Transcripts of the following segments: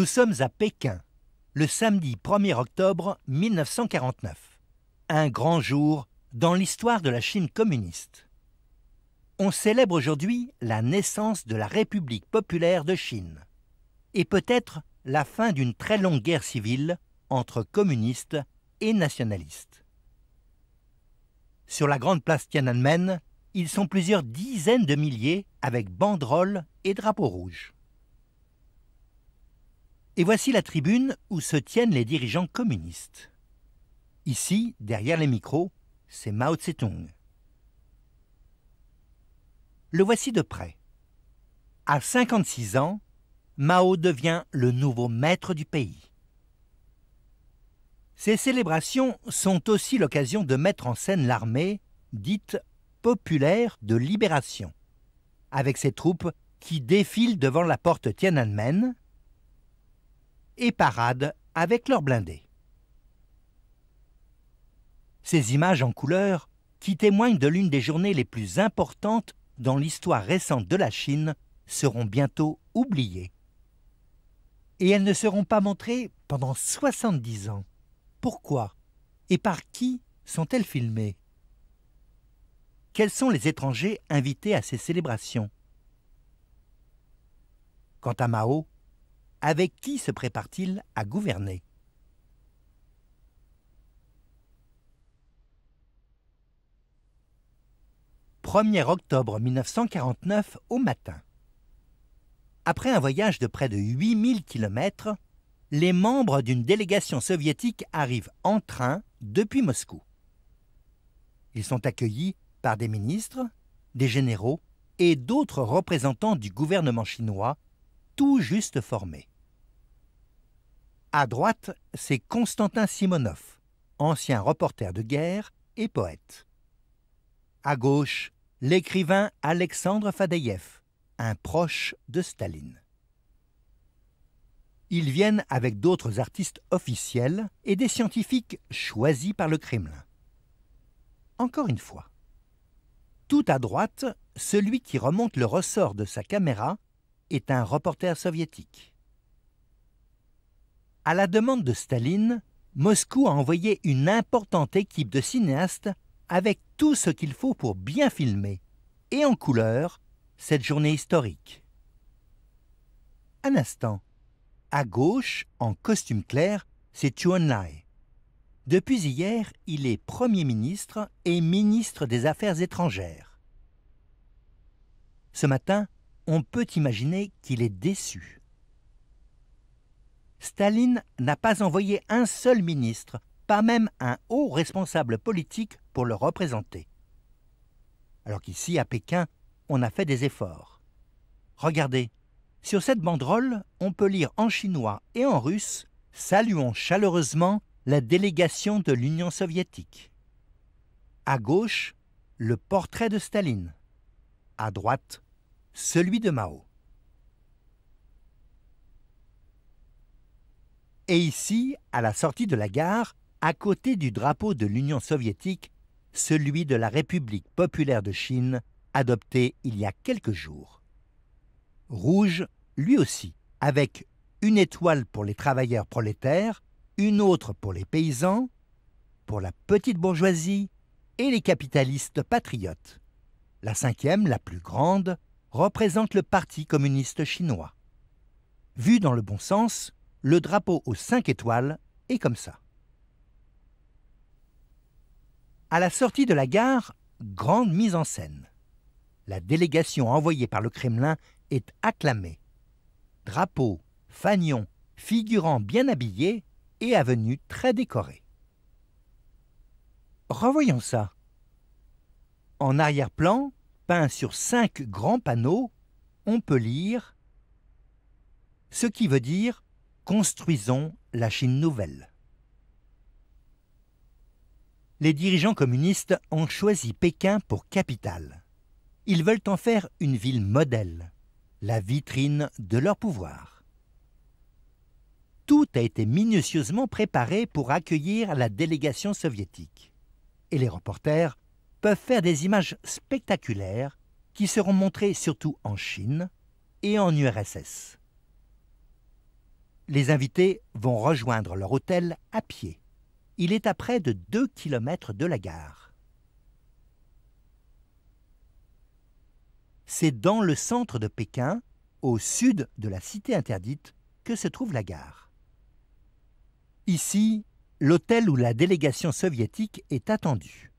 Nous sommes à Pékin, le samedi 1er octobre 1949. Un grand jour dans l'histoire de la Chine communiste. On célèbre aujourd'hui la naissance de la République populaire de Chine et peut-être la fin d'une très longue guerre civile entre communistes et nationalistes. Sur la grande place Tiananmen, ils sont plusieurs dizaines de milliers avec banderoles et drapeaux rouges. Et voici la tribune où se tiennent les dirigeants communistes. Ici, derrière les micros, c'est Mao Tse-tung. Le voici de près. À 56 ans, Mao devient le nouveau maître du pays. Ces célébrations sont aussi l'occasion de mettre en scène l'armée, dite populaire de libération, avec ses troupes qui défilent devant la porte Tiananmen, et parade avec leurs blindés. Ces images en couleur, qui témoignent de l'une des journées les plus importantes dans l'histoire récente de la Chine, seront bientôt oubliées. Et elles ne seront pas montrées pendant 70 ans. Pourquoi Et par qui sont-elles filmées Quels sont les étrangers invités à ces célébrations Quant à Mao, avec qui se prépare-t-il à gouverner « 1er octobre 1949 au matin. Après un voyage de près de 8000 km, les membres d'une délégation soviétique arrivent en train depuis Moscou. Ils sont accueillis par des ministres, des généraux et d'autres représentants du gouvernement chinois, tout juste formés. À droite, c'est Konstantin Simonov, ancien reporter de guerre et poète. À gauche, l'écrivain Alexandre Fadeyev, un proche de Staline. Ils viennent avec d'autres artistes officiels et des scientifiques choisis par le Kremlin. Encore une fois. Tout à droite, celui qui remonte le ressort de sa caméra est un reporter soviétique. À la demande de Staline, Moscou a envoyé une importante équipe de cinéastes avec tout ce qu'il faut pour bien filmer, et en couleur, cette journée historique. Un instant. À gauche, en costume clair, c'est Chuan Lai. Depuis hier, il est Premier ministre et ministre des Affaires étrangères. Ce matin, on peut imaginer qu'il est déçu. Staline n'a pas envoyé un seul ministre, pas même un haut responsable politique pour le représenter. Alors qu'ici, à Pékin, on a fait des efforts. Regardez, sur cette banderole, on peut lire en chinois et en russe Saluons chaleureusement la délégation de l'Union soviétique. À gauche, le portrait de Staline. À droite, celui de Mao. Et ici, à la sortie de la gare, à côté du drapeau de l'Union soviétique, celui de la République populaire de Chine, adopté il y a quelques jours. Rouge, lui aussi, avec une étoile pour les travailleurs prolétaires, une autre pour les paysans, pour la petite bourgeoisie et les capitalistes patriotes. La cinquième, la plus grande, représente le Parti communiste chinois. Vu dans le bon sens, le drapeau aux cinq étoiles est comme ça. À la sortie de la gare, grande mise en scène. La délégation envoyée par le Kremlin est acclamée. Drapeau, fanions, figurant bien habillé et avenue très décorée. Revoyons ça. En arrière-plan, peint sur cinq grands panneaux, on peut lire ce qui veut dire Construisons la Chine nouvelle. Les dirigeants communistes ont choisi Pékin pour capitale. Ils veulent en faire une ville modèle, la vitrine de leur pouvoir. Tout a été minutieusement préparé pour accueillir la délégation soviétique. Et les reporters peuvent faire des images spectaculaires qui seront montrées surtout en Chine et en URSS. Les invités vont rejoindre leur hôtel à pied. Il est à près de 2 km de la gare. C'est dans le centre de Pékin, au sud de la cité interdite, que se trouve la gare. Ici, l'hôtel où la délégation soviétique est attendue.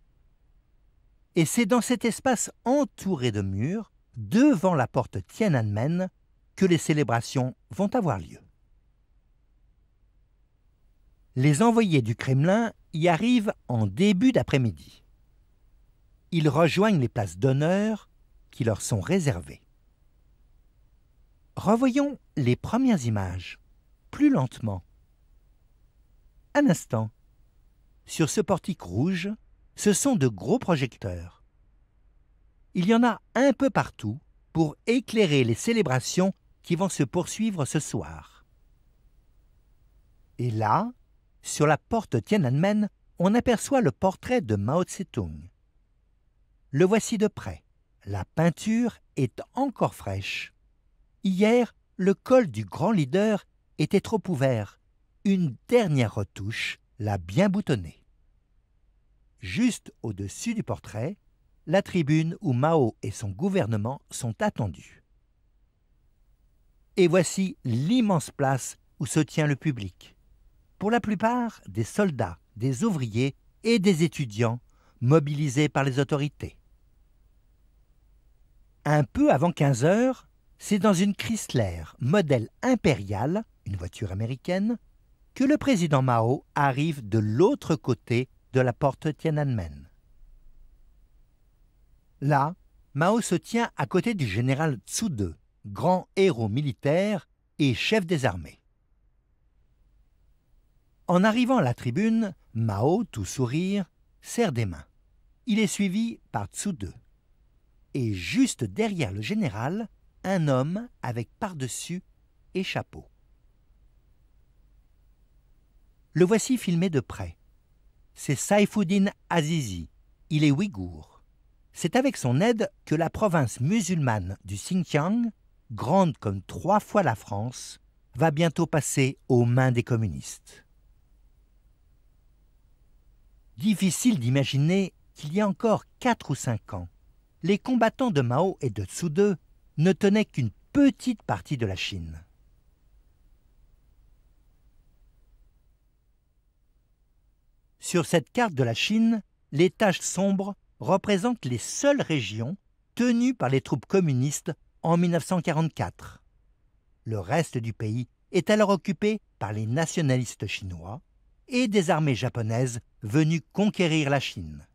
Et c'est dans cet espace entouré de murs, devant la porte Tiananmen, que les célébrations vont avoir lieu les envoyés du Kremlin y arrivent en début d'après-midi. Ils rejoignent les places d'honneur qui leur sont réservées. Revoyons les premières images, plus lentement. Un instant. Sur ce portique rouge, ce sont de gros projecteurs. Il y en a un peu partout pour éclairer les célébrations qui vont se poursuivre ce soir. Et là, sur la porte Tiananmen, on aperçoit le portrait de Mao Tse-tung. Le voici de près. La peinture est encore fraîche. Hier, le col du grand leader était trop ouvert. Une dernière retouche l'a bien boutonné. Juste au-dessus du portrait, la tribune où Mao et son gouvernement sont attendus. Et voici l'immense place où se tient le public pour la plupart des soldats, des ouvriers et des étudiants mobilisés par les autorités. Un peu avant 15 heures, c'est dans une Chrysler modèle impérial, une voiture américaine, que le président Mao arrive de l'autre côté de la porte Tiananmen. Là, Mao se tient à côté du général Tsu De, grand héros militaire et chef des armées. En arrivant à la tribune, Mao, tout sourire, serre des mains. Il est suivi par deux. Et juste derrière le général, un homme avec pardessus et chapeau. Le voici filmé de près. C'est Saifuddin Azizi. Il est ouïghour. C'est avec son aide que la province musulmane du Xinjiang, grande comme trois fois la France, va bientôt passer aux mains des communistes difficile d'imaginer qu'il y a encore quatre ou cinq ans, les combattants de Mao et de Tsu-de ne tenaient qu'une petite partie de la Chine. Sur cette carte de la Chine, les taches sombres représentent les seules régions tenues par les troupes communistes en 1944. Le reste du pays est alors occupé par les nationalistes chinois, et des armées japonaises venues conquérir la Chine.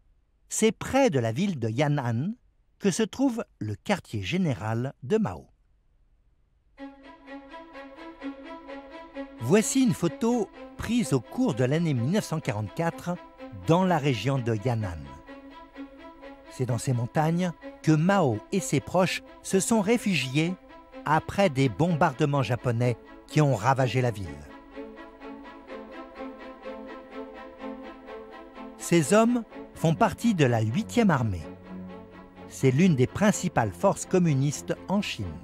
C'est près de la ville de Yan'an que se trouve le quartier général de Mao. Voici une photo prise au cours de l'année 1944 dans la région de Yan'an. C'est dans ces montagnes que Mao et ses proches se sont réfugiés après des bombardements japonais qui ont ravagé la ville. Ces hommes font partie de la 8e armée. C'est l'une des principales forces communistes en Chine.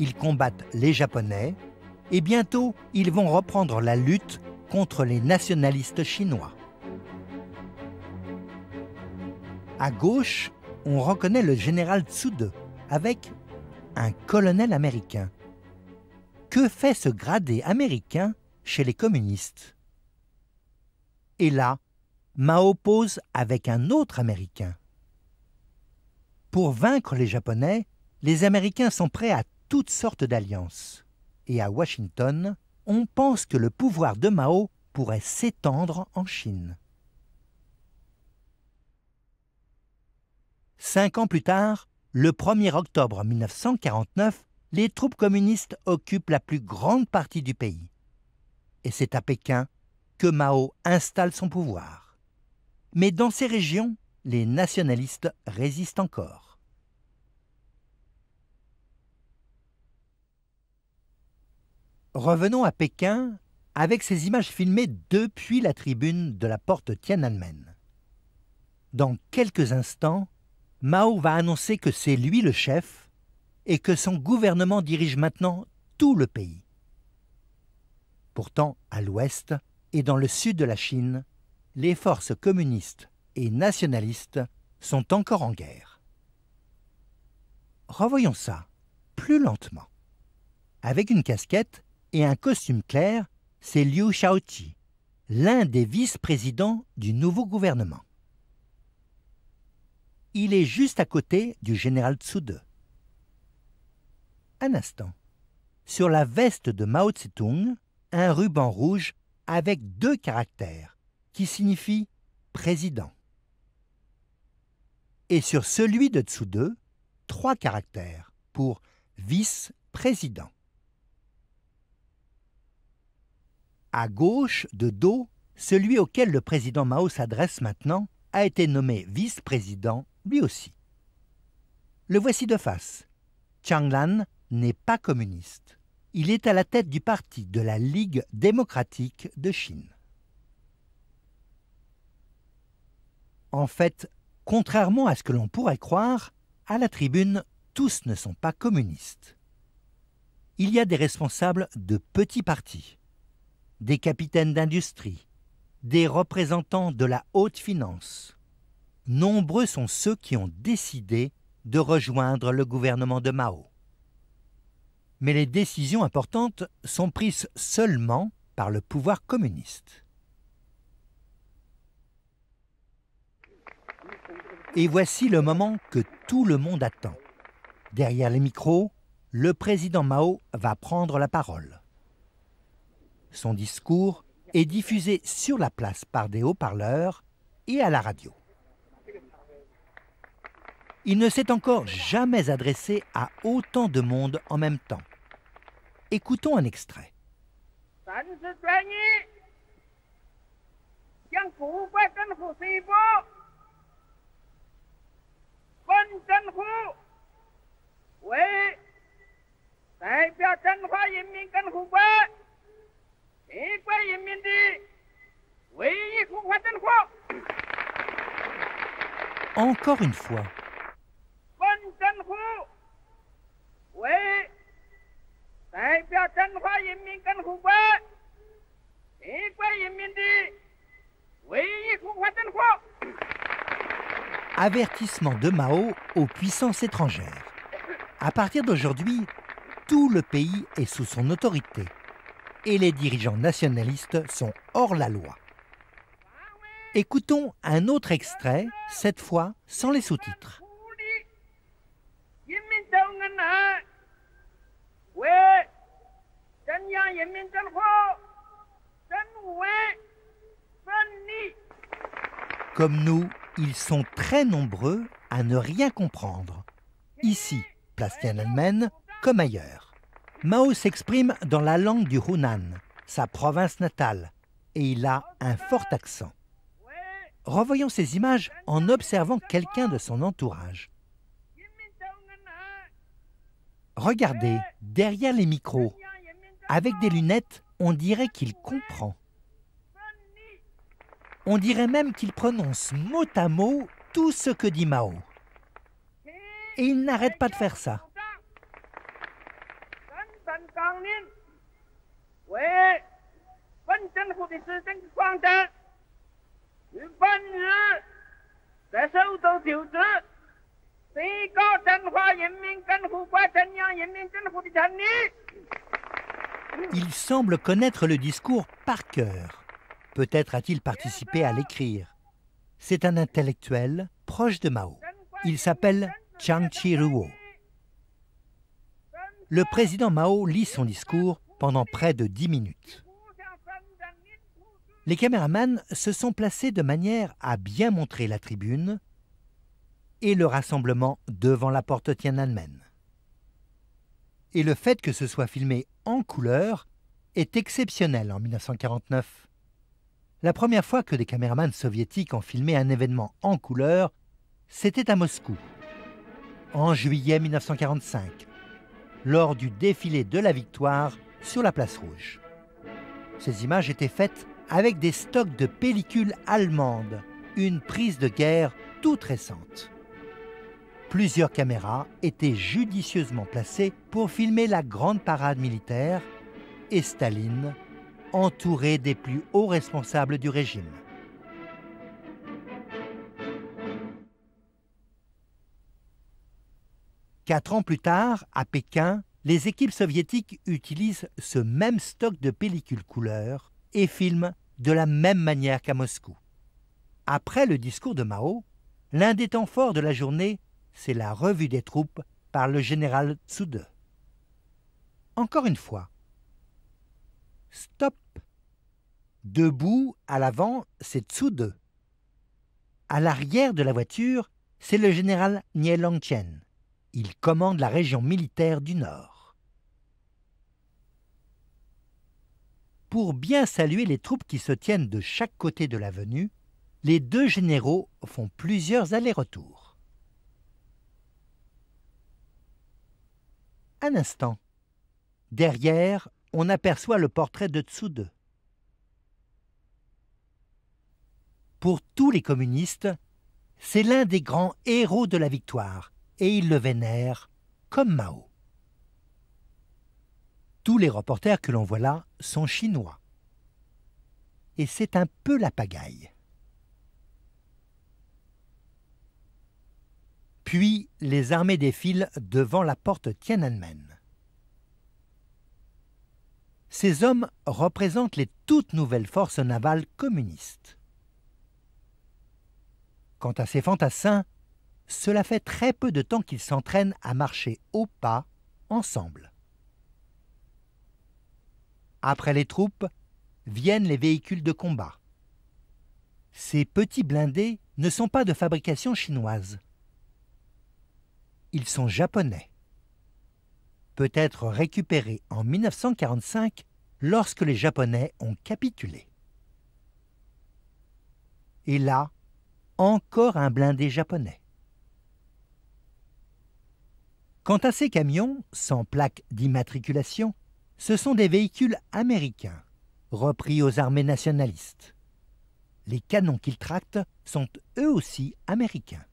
Ils combattent les Japonais et bientôt ils vont reprendre la lutte contre les nationalistes chinois. À gauche, on reconnaît le général Tsude avec un colonel américain. Que fait ce gradé américain chez les communistes et là, Mao pose avec un autre Américain. Pour vaincre les Japonais, les Américains sont prêts à toutes sortes d'alliances. Et à Washington, on pense que le pouvoir de Mao pourrait s'étendre en Chine. Cinq ans plus tard, le 1er octobre 1949, les troupes communistes occupent la plus grande partie du pays. Et c'est à Pékin que Mao installe son pouvoir. Mais dans ces régions, les nationalistes résistent encore. Revenons à Pékin avec ces images filmées depuis la tribune de la porte Tiananmen. Dans quelques instants, Mao va annoncer que c'est lui le chef et que son gouvernement dirige maintenant tout le pays. Pourtant, à l'ouest, et dans le sud de la Chine, les forces communistes et nationalistes sont encore en guerre. Revoyons ça plus lentement. Avec une casquette et un costume clair, c'est Liu Shaoqi, l'un des vice-présidents du nouveau gouvernement. Il est juste à côté du général De. Un instant. Sur la veste de Mao Tse-tung, un ruban rouge avec deux caractères qui signifient président. Et sur celui de dessous d'eux, trois caractères pour vice-président. À gauche de Do, celui auquel le président Mao s'adresse maintenant a été nommé vice-président lui aussi. Le voici de face. Chang Lan n'est pas communiste il est à la tête du parti de la Ligue démocratique de Chine. En fait, contrairement à ce que l'on pourrait croire, à la tribune, tous ne sont pas communistes. Il y a des responsables de petits partis, des capitaines d'industrie, des représentants de la haute finance. Nombreux sont ceux qui ont décidé de rejoindre le gouvernement de Mao mais les décisions importantes sont prises seulement par le pouvoir communiste. Et voici le moment que tout le monde attend. Derrière les micros, le président Mao va prendre la parole. Son discours est diffusé sur la place par des haut-parleurs et à la radio. Il ne s'est encore jamais adressé à autant de monde en même temps. Écoutons un extrait. Encore une fois. Avertissement de Mao aux puissances étrangères. À partir d'aujourd'hui, tout le pays est sous son autorité et les dirigeants nationalistes sont hors la loi. Écoutons un autre extrait, cette fois sans les sous-titres. Comme nous, ils sont très nombreux à ne rien comprendre. Ici, place Tiananmen, comme ailleurs. Mao s'exprime dans la langue du Hunan, sa province natale, et il a un fort accent. Revoyons ces images en observant quelqu'un de son entourage. Regardez, derrière les micros, avec des lunettes, on dirait qu'il comprend. On dirait même qu'il prononce mot à mot tout ce que dit Mao. Et il n'arrête pas de faire ça. Il semble connaître le discours par cœur. Peut-être a-t-il participé à l'écrire. C'est un intellectuel proche de Mao. Il s'appelle Chang Chi-ruo. Le président Mao lit son discours pendant près de dix minutes. Les caméramans se sont placés de manière à bien montrer la tribune et le rassemblement devant la porte Tiananmen. Et le fait que ce soit filmé en couleur est exceptionnel en 1949. La première fois que des caméramans soviétiques ont filmé un événement en couleur, c'était à Moscou, en juillet 1945, lors du défilé de la victoire sur la place rouge. Ces images étaient faites avec des stocks de pellicules allemandes, une prise de guerre toute récente. Plusieurs caméras étaient judicieusement placées pour filmer la grande parade militaire et Staline, entouré des plus hauts responsables du régime. Quatre ans plus tard, à Pékin, les équipes soviétiques utilisent ce même stock de pellicules couleur et filment de la même manière qu'à Moscou. Après le discours de Mao, l'un des temps forts de la journée c'est la revue des troupes par le général Tsu-de. Encore une fois. Stop. Debout, à l'avant, c'est Tsude. À l'arrière de la voiture, c'est le général Nie Longchen. Il commande la région militaire du Nord. Pour bien saluer les troupes qui se tiennent de chaque côté de l'avenue, les deux généraux font plusieurs allers-retours. un instant. Derrière, on aperçoit le portrait de de Pour tous les communistes, c'est l'un des grands héros de la victoire, et ils le vénèrent comme Mao. Tous les reporters que l'on voit là sont chinois. Et c'est un peu la pagaille. Puis les armées défilent devant la porte Tiananmen. Ces hommes représentent les toutes nouvelles forces navales communistes. Quant à ces fantassins, cela fait très peu de temps qu'ils s'entraînent à marcher au pas ensemble. Après les troupes, viennent les véhicules de combat. Ces petits blindés ne sont pas de fabrication chinoise ils sont japonais. Peut-être récupérés en 1945 lorsque les Japonais ont capitulé. Et là, encore un blindé japonais. Quant à ces camions, sans plaque d'immatriculation, ce sont des véhicules américains, repris aux armées nationalistes. Les canons qu'ils tractent sont eux aussi américains.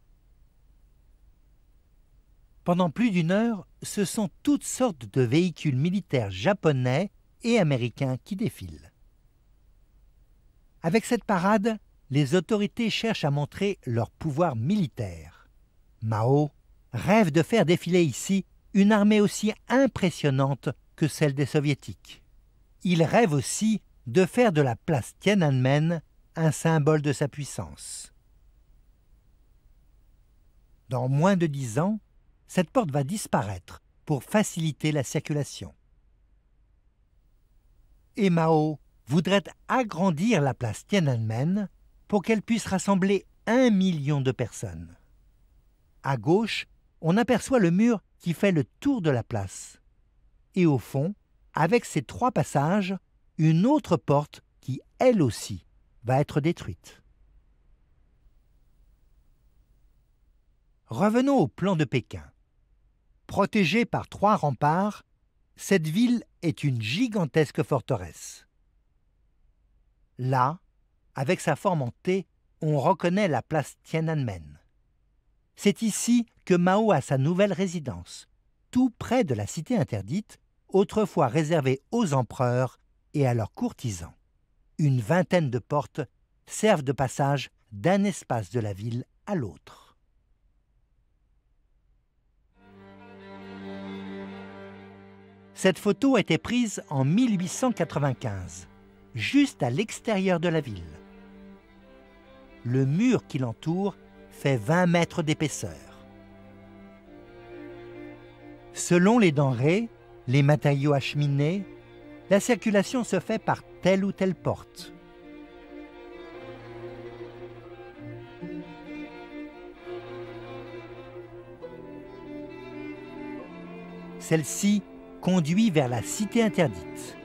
Pendant plus d'une heure, ce sont toutes sortes de véhicules militaires japonais et américains qui défilent. Avec cette parade, les autorités cherchent à montrer leur pouvoir militaire. Mao rêve de faire défiler ici une armée aussi impressionnante que celle des soviétiques. Il rêve aussi de faire de la place Tiananmen un symbole de sa puissance. Dans moins de dix ans, cette porte va disparaître pour faciliter la circulation. Et Mao voudrait agrandir la place Tiananmen pour qu'elle puisse rassembler un million de personnes. À gauche, on aperçoit le mur qui fait le tour de la place. Et au fond, avec ces trois passages, une autre porte qui, elle aussi, va être détruite. Revenons au plan de Pékin. Protégée par trois remparts, cette ville est une gigantesque forteresse. Là, avec sa forme en T, on reconnaît la place Tiananmen. C'est ici que Mao a sa nouvelle résidence, tout près de la cité interdite, autrefois réservée aux empereurs et à leurs courtisans. Une vingtaine de portes servent de passage d'un espace de la ville à l'autre. Cette photo a été prise en 1895, juste à l'extérieur de la ville. Le mur qui l'entoure fait 20 mètres d'épaisseur. Selon les denrées, les matériaux acheminés, la circulation se fait par telle ou telle porte. Celle-ci conduit vers la cité interdite.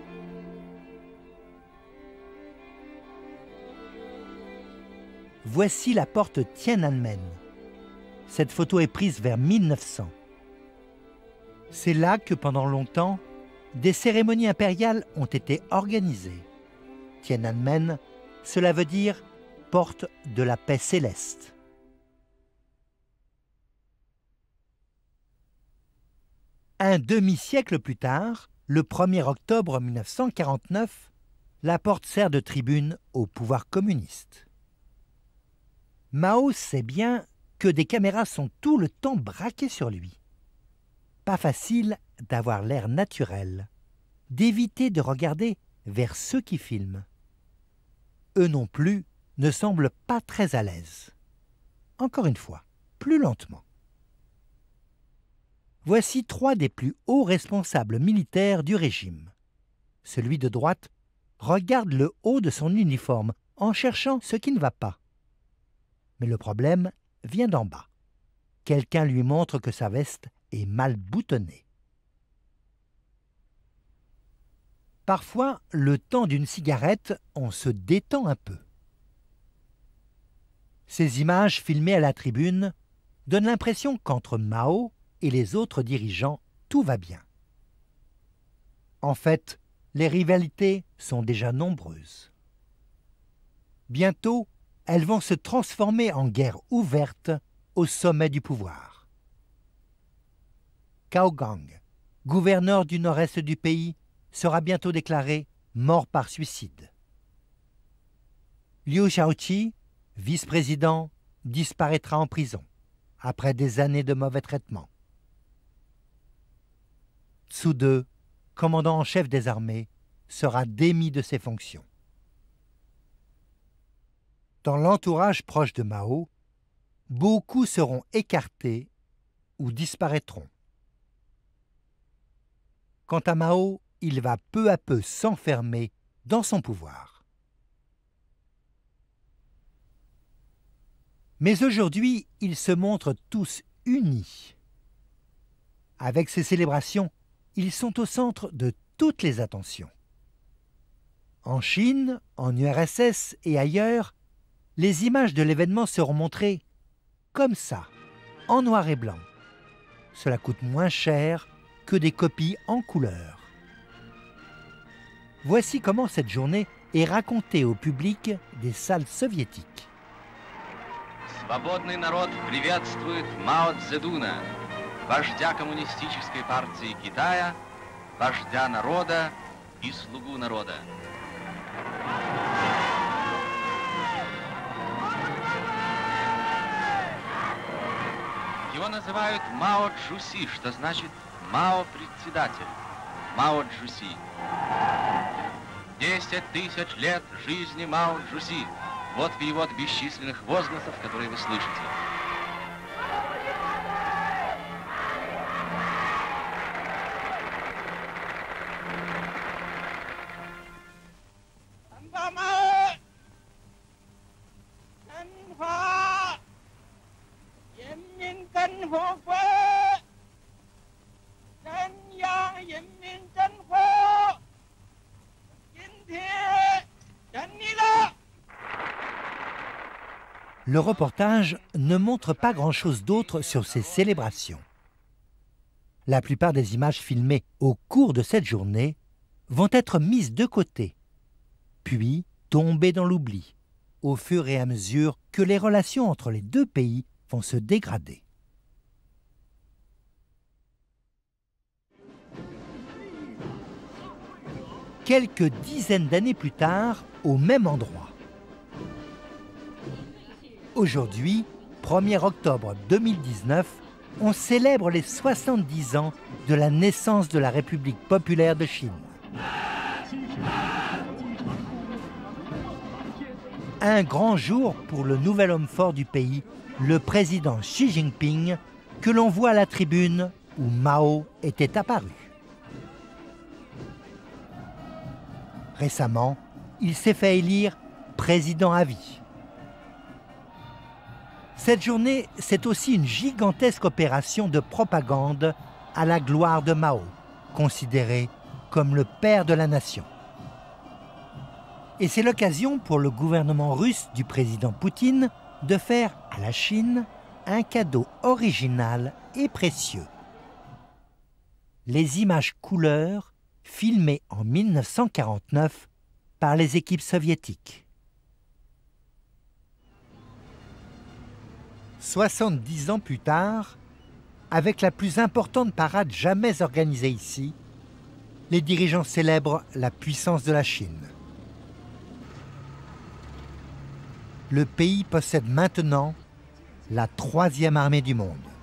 Voici la porte Tiananmen. Cette photo est prise vers 1900. C'est là que pendant longtemps, des cérémonies impériales ont été organisées. Tiananmen, cela veut dire porte de la paix céleste. Un demi-siècle plus tard, le 1er octobre 1949, la porte sert de tribune au pouvoir communiste. Mao sait bien que des caméras sont tout le temps braquées sur lui. Pas facile d'avoir l'air naturel, d'éviter de regarder vers ceux qui filment. Eux non plus ne semblent pas très à l'aise. Encore une fois, plus lentement voici trois des plus hauts responsables militaires du régime. Celui de droite regarde le haut de son uniforme en cherchant ce qui ne va pas. Mais le problème vient d'en bas. Quelqu'un lui montre que sa veste est mal boutonnée. Parfois, le temps d'une cigarette, on se détend un peu. Ces images filmées à la tribune donnent l'impression qu'entre Mao et les autres dirigeants, tout va bien. En fait, les rivalités sont déjà nombreuses. Bientôt, elles vont se transformer en guerre ouverte au sommet du pouvoir. Cao Gang, gouverneur du nord-est du pays, sera bientôt déclaré mort par suicide. Liu Shaoqi, vice-président, disparaîtra en prison après des années de mauvais traitements deux, commandant en chef des armées, sera démis de ses fonctions. Dans l'entourage proche de Mao, beaucoup seront écartés ou disparaîtront. Quant à Mao, il va peu à peu s'enfermer dans son pouvoir. Mais aujourd'hui, ils se montrent tous unis. Avec ces célébrations, ils sont au centre de toutes les attentions. En Chine, en URSS et ailleurs, les images de l'événement seront montrées comme ça, en noir et blanc. Cela coûte moins cher que des copies en couleur. Voici comment cette journée est racontée au public des salles soviétiques. вождя Коммунистической партии Китая, вождя народа и слугу народа. Его называют Мао Джуси, что значит Мао председатель, Мао Джуси. Десять тысяч лет жизни Мао Джуси. Вот перевод бесчисленных возгласов, которые вы слышите. le reportage ne montre pas grand-chose d'autre sur ces célébrations. La plupart des images filmées au cours de cette journée vont être mises de côté, puis tomber dans l'oubli, au fur et à mesure que les relations entre les deux pays vont se dégrader. Quelques dizaines d'années plus tard, au même endroit. Aujourd'hui, 1er octobre 2019, on célèbre les 70 ans de la naissance de la République populaire de Chine. Un grand jour pour le nouvel homme fort du pays, le président Xi Jinping, que l'on voit à la tribune où Mao était apparu. Récemment, il s'est fait élire président à vie. Cette journée, c'est aussi une gigantesque opération de propagande à la gloire de Mao, considéré comme le père de la nation. Et c'est l'occasion pour le gouvernement russe du président Poutine de faire à la Chine un cadeau original et précieux. Les images couleurs filmées en 1949 par les équipes soviétiques. 70 ans plus tard, avec la plus importante parade jamais organisée ici, les dirigeants célèbrent la puissance de la Chine. Le pays possède maintenant la troisième armée du monde.